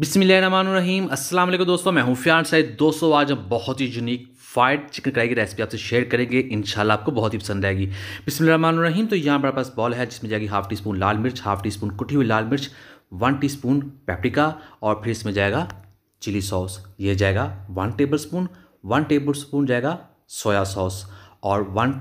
बिसमीम अस्सलाम वालेकुम दोस्तों मैं हूं फ्यान दोस्तों आज हम बहुत ही यूनिक फ्राइड चिकन कढ़ाई की रेसिपी आपसे शेयर करेंगे इंशाल्लाह आपको बहुत ही पसंद आएगी बिसमीम तो यहाँ हमारे पास बॉल है जिसमें जाएगी हाफ टी स्पून लाल मिर्च हाफ टी स्पून कुटी हुई लाल मिर्च वन टी स्पून पेप्रिका और फिर इसमें जाएगा चिली सॉस ये जाएगा one tablespoon one tablespoon जाएगा सोया सॉस और वन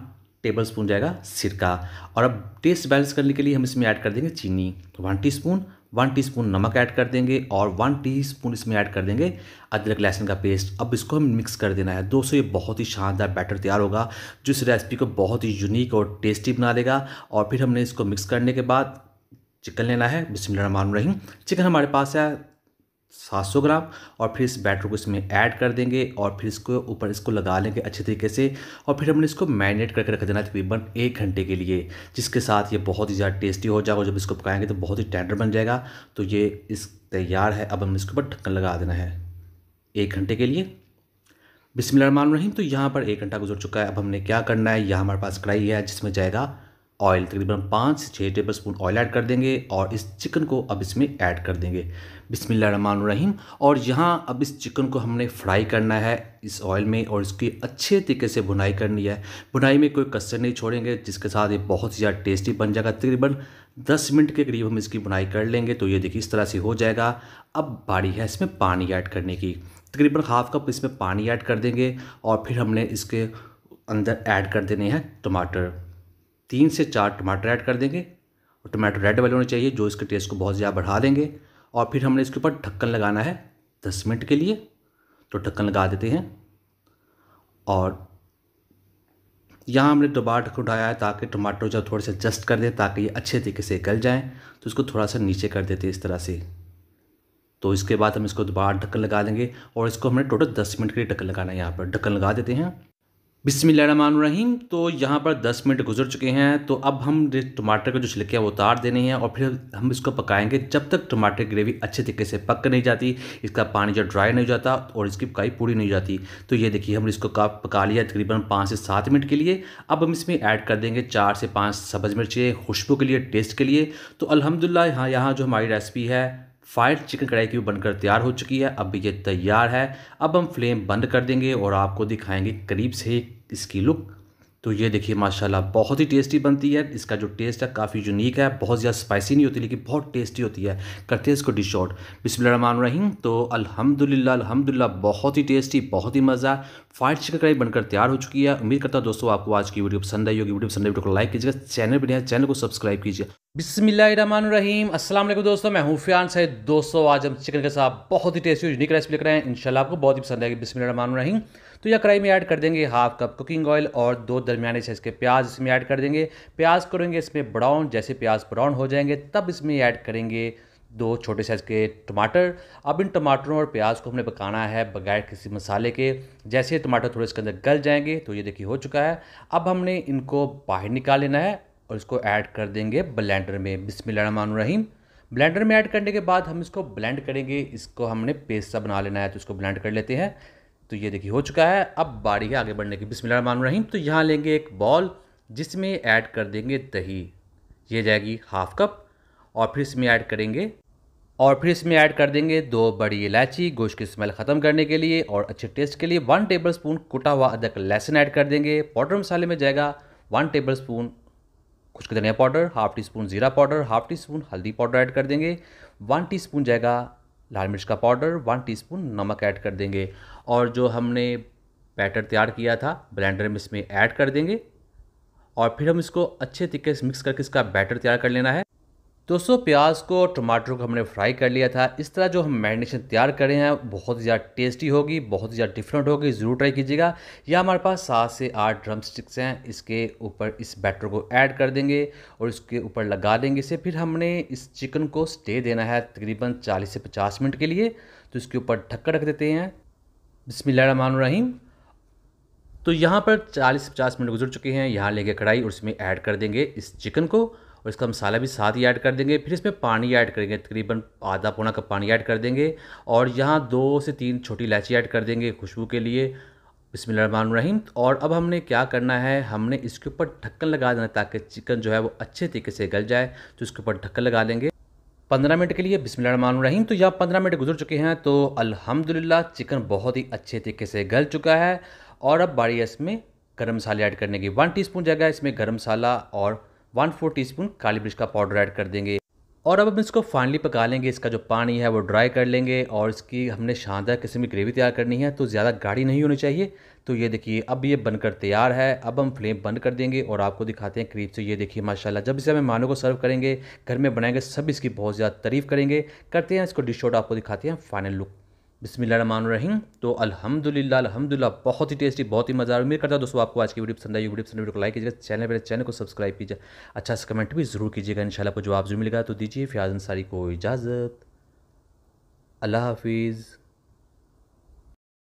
टेबल स्पून जाएगा सिरका और अब टेस्ट बैलेंस करने के लिए हम इसमें ऐड कर देंगे चीनी one teaspoon one teaspoon नमक ऐड कर देंगे और वन टीस्पून इसमें ऐड कर देंगे अदरक लहसुन का पेस्ट अब इसको हम मिक्स कर देना है दोस्तों ये बहुत ही शानदार बैटर तैयार होगा जो इस रेसिपी को बहुत ही यूनिक और टेस्टी बना देगा और फिर हमने इसको मिक्स करने के बाद चिकन लेना है बिस्मिल्लाह रहीम चिकन हमारे पास है 700 ग्राम और फिर इस बैटर को इसमें ऐड कर देंगे और फिर इसको ऊपर इसको लगा लेंगे अच्छे तरीके से और फिर हमने इसको मैरिनेट करके रख देना है तकरीबन एक घंटे के लिए जिसके साथ ये बहुत ही ज़्यादा टेस्टी हो जाएगा जब इसको पकाएंगे तो बहुत ही टेंडर बन जाएगा तो ये इस तैयार है अब हमने इसके ऊपर ढक्कन लगा देना है एक घंटे के लिए बिसमान रहीम तो यहाँ पर एक घंटा गुजर चुका है अब हमने क्या करना है यहाँ हमारे पास कढ़ाई है जिसमें जाएगा ऑयल तकरीबन पाँच से छः टेबल स्पून ऑयल ऐड कर देंगे और इस चिकन को अब इसमें ऐड कर देंगे बिसमीम और यहाँ अब इस चिकन को हमने फ्राई करना है इस ऑयल में और इसकी अच्छे तरीके से बुनाई करनी है बुनाई में कोई कसर नहीं छोड़ेंगे जिसके साथ ये बहुत ज़्यादा टेस्टी बन जाएगा तकरीबन दस मिनट के करीब हम इसकी बुनाई कर लेंगे तो ये देखिए इस तरह से हो जाएगा अब बारी है इसमें पानी ऐड करने की तकरीबन हाफ कप इसमें पानी ऐड कर देंगे और फिर हमने इसके अंदर ऐड कर देने हैं टमाटर तीन से चार टमाटर ऐड कर देंगे और टमाटर रेड वाले होने चाहिए जो इसके टेस्ट को बहुत ज़्यादा बढ़ा देंगे और फिर हमने इसके ऊपर ढक्कन लगाना है दस मिनट के लिए तो ढक्कन लगा देते हैं और यहाँ हमने दोबारा ढक्कन उठाया है ताकि टमाटर जो थोड़े से जस्ट कर दें ताकि ये अच्छे तरीके से गल जाएँ तो इसको थोड़ा सा नीचे कर देते हैं इस तरह से तो इसके बाद हम इसको दोबारा ढक्कन लगा देंगे और इसको हमने टोटल दस मिनट के लिए ढक्कन लगाना है यहाँ पर ढक्कन लगा देते हैं बिसमीम तो यहाँ पर 10 मिनट गुजर चुके हैं तो अब हम टमाटर का जो छिलके हैं वो उतार देने हैं और फिर हम इसको पकाएंगे जब तक टमाटर ग्रेवी अच्छे तरीके से पक नहीं जाती इसका पानी जो ड्राई नहीं हो जाता और इसकी पकाई पूरी नहीं हो जाती तो ये देखिए हमने इसको पका लिया तकरीबन पाँच से सात मिनट के लिए अब हम इसमें ऐड कर देंगे चार से पाँच सब्ज़ मिर्चें खुशबू के लिए टेस्ट के लिए तो अलहमदिल्ला यहाँ यहाँ जो हमारी रेसिपी है फायर चिकन कढ़ाई की बनकर तैयार हो चुकी है अब ये तैयार है अब हम फ्लेम बंद कर देंगे और आपको दिखाएंगे करीब से इसकी लुक तो ये देखिए माशाल्लाह बहुत ही टेस्टी बनती है इसका जो टेस्ट है काफ़ी यूनिक है बहुत ज़्यादा स्पाइसी नहीं होती लेकिन बहुत टेस्टी होती है करते हैं इसको डिश आउट बिस्मिल्लाहमान रहीम तो अल्हम्दुलिल्लाह अल्हम्दुलिल्लाह बहुत ही टेस्टी बहुत ही मज़ा फाइट चिकन कढ़ाई बनकर तैयार हो चुकी है उम्मीद करता हूँ दोस्तों आपको आज की वीडियो पसंद आई होगी वीडियो पसंद वीडियो को लाइक कीजिएगा चैनल पर नया चैनल को सब्सक्राइब कीजिए बिस्मिल्लामान रहीम अस्सलाम दोस्तों मैं हूँ फ्यान सैद दोस्तों आज हम चिकन के साथ बहुत ही टेस्टी यूनिक रेसिपी लेकर आए हैं इनशाला आपको बहुत ही पसंद आएगी बिस्मिल्लाहमान रहीम तो यह कढ़ाई में ऐड कर देंगे हाफ कप कुकिंग ऑयल और दो दरमियाने साइज़ के प्याज इसमें ऐड कर देंगे प्याज करेंगे इसमें ब्राउन जैसे प्याज ब्राउन हो जाएंगे तब इसमें ऐड करेंगे दो छोटे साइज़ के टमाटर अब इन टमाटरों और प्याज को हमने पकाना है बगैर किसी मसाले के जैसे टमाटर थोड़े इसके अंदर गल जाएंगे तो ये देखिए हो चुका है अब हमने इनको बाहर निकाल लेना है और इसको ऐड कर देंगे ब्लेंडर में बिसमान रहीम ब्लेंडर में ऐड करने के बाद हम इसको ब्लेंड करेंगे इसको हमने पेस्ट सा बना लेना है तो इसको ब्लेंड कर लेते हैं तो ये देखिए हो चुका है अब बारी है आगे बढ़ने की बिस्मिल्लाह रहीम तो यहाँ लेंगे एक बॉल जिसमें ऐड कर देंगे दही ये जाएगी हाफ कप और फिर इसमें ऐड करेंगे और फिर इसमें ऐड कर देंगे दो बड़ी इलायची गोश्त की स्मेल ख़त्म करने के लिए और अच्छे टेस्ट के लिए वन टेबल स्पून कुटा हुआ अदरक लहसुन ऐड कर देंगे पाउडर मसाले में जाएगा वन टेबल स्पून खुश्क धनिया पाउडर हाफ टी स्पून ज़ीरा पाउडर हाफ टी स्पून हल्दी पाउडर ऐड कर देंगे वन टी स्पून जाएगा लाल मिर्च का पाउडर वन टीस्पून नमक ऐड कर देंगे और जो हमने बैटर तैयार किया था ब्लेंडर में इसमें ऐड कर देंगे और फिर हम इसको अच्छे तरीके से मिक्स करके इसका बैटर तैयार कर लेना है दोस्तों प्याज को और टमाटर को हमने फ्राई कर लिया था इस तरह जो हम मैरिनेशन तैयार कर रहे हैं बहुत ही ज़्यादा टेस्टी होगी बहुत ही ज़्यादा डिफरेंट होगी ज़रूर ट्राई कीजिएगा या हमारे पास सात से आठ ड्रम स्टिक्स हैं इसके ऊपर इस बैटर को ऐड कर देंगे और इसके ऊपर लगा देंगे इसे फिर हमने इस चिकन को स्टे देना है तकरीबन चालीस से पचास मिनट के लिए तो इसके ऊपर ढक्कर रख देते हैं बसमिल्लर रहीम तो यहाँ पर से पचास मिनट गुजर चुके हैं यहाँ लेंगे कढ़ाई और इसमें ऐड कर देंगे इस चिकन को और इसका मसाला भी साथ ही ऐड कर देंगे फिर इसमें पानी ऐड करेंगे तकरीबन आधा पौना कप पानी ऐड कर देंगे और यहाँ दो से तीन छोटी इलायची ऐड कर देंगे खुशबू के लिए रहीम और अब हमने क्या करना है हमने इसके ऊपर ढक्कन लगा देना ताकि चिकन जो है वो अच्छे तरीके से गल जाए तो इसके ऊपर ढक्कन लगा देंगे पंद्रह मिनट के लिए रहीम तो यहाँ पंद्रह मिनट गुजर चुके हैं तो अल्हम्दुलिल्लाह चिकन बहुत ही अच्छे तरीके से गल चुका है और अब बारी इसमें गर्म मसाले ऐड करने की वन टीस्पून जगह इसमें गर्म मसाला और वन फोर टी स्पून काली मिर्च का पाउडर ऐड कर देंगे और अब हम इसको फाइनली पका लेंगे इसका जो पानी है वो ड्राई कर लेंगे और इसकी हमने शानदार किस्म की ग्रेवी तैयार करनी है तो ज़्यादा गाढ़ी नहीं होनी चाहिए तो ये देखिए अब ये बनकर तैयार है अब हम फ्लेम बंद कर देंगे और आपको दिखाते हैं करीब से ये देखिए माशाल्लाह जब इसे हमें मानों को सर्व करेंगे घर में बनाएंगे सब इसकी बहुत ज़्यादा तारीफ़ करेंगे करते हैं इसको डिश आउट तो आपको दिखाते हैं फाइनल लुक रहीम तो अल्हम्दुलिल्लाह अल्हम्दुलिल्लाह बहुत ही टेस्टी बहुत ही मज़ा उम्मीद करता है दोस्तों आपको आज की वीडियो पसंद आई वीडियो पसंद वीडियो को लाइक कीजिएगा चैनल पर चैनल को सब्सक्राइब कीजिए अच्छा से कमेंट भी ज़रूर कीजिएगा इन आपको जो आप जो मिलेगा तो दीजिए फ़ियाज अंसारी को इजाज़त अल्लाह हाफिज़